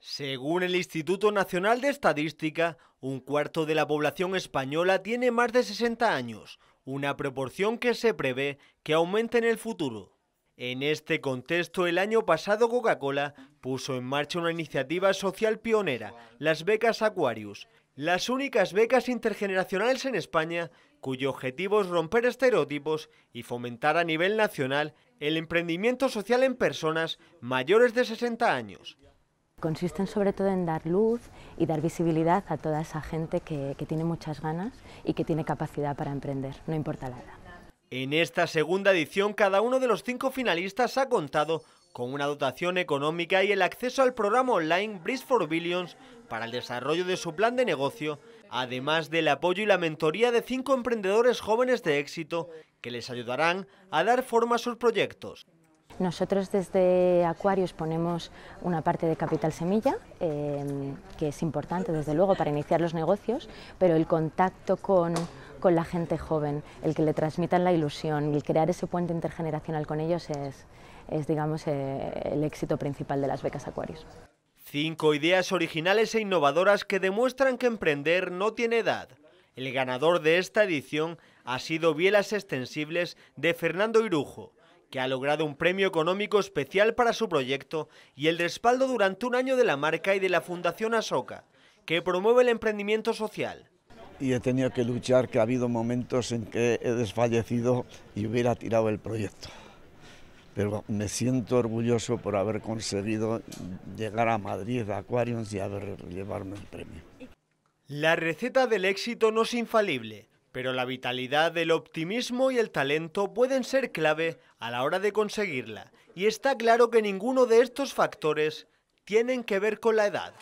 Según el Instituto Nacional de Estadística, un cuarto de la población española tiene más de 60 años, una proporción que se prevé que aumente en el futuro. En este contexto, el año pasado Coca-Cola puso en marcha una iniciativa social pionera, las becas Aquarius, las únicas becas intergeneracionales en España cuyo objetivo es romper estereotipos y fomentar a nivel nacional el emprendimiento social en personas mayores de 60 años. Consisten sobre todo en dar luz y dar visibilidad a toda esa gente que, tiene muchas ganas y que tiene capacidad para emprender, no importa la edad. En esta segunda edición, cada uno de los cinco finalistas ha contado con una dotación económica y el acceso al programa online Bridge for Billions para el desarrollo de su plan de negocio, además del apoyo y la mentoría de cinco emprendedores jóvenes de éxito que les ayudarán a dar forma a sus proyectos. Nosotros desde Acuarios ponemos una parte de capital semilla, em, que es importante desde luego para iniciar los negocios, pero el contacto con, la gente joven, el que le transmitan la ilusión y el crear ese puente intergeneracional con ellos es, digamos, eh, el éxito principal de las becas Acuarios. Cinco ideas originales e innovadoras que demuestran que emprender no tiene edad. El ganador de esta edición ha sido Bielas Extensibles de Fernando Irujo, que ha logrado un premio económico especial para su proyecto y el respaldo durante un año de la marca y de la Fundación Asoca, que promueve el emprendimiento social. Y he tenido que luchar que ha habido momentos en que he desfallecido y hubiera tirado el proyecto. Pero me siento orgulloso por haber conseguido llegar a Madrid, a Aquariums y haber llevado el premio. La receta del éxito no es infalible, pero la vitalidad, el optimismo y el talento pueden ser clave a la hora de conseguirla. Y está claro que ninguno de estos factores tienen que ver con la edad.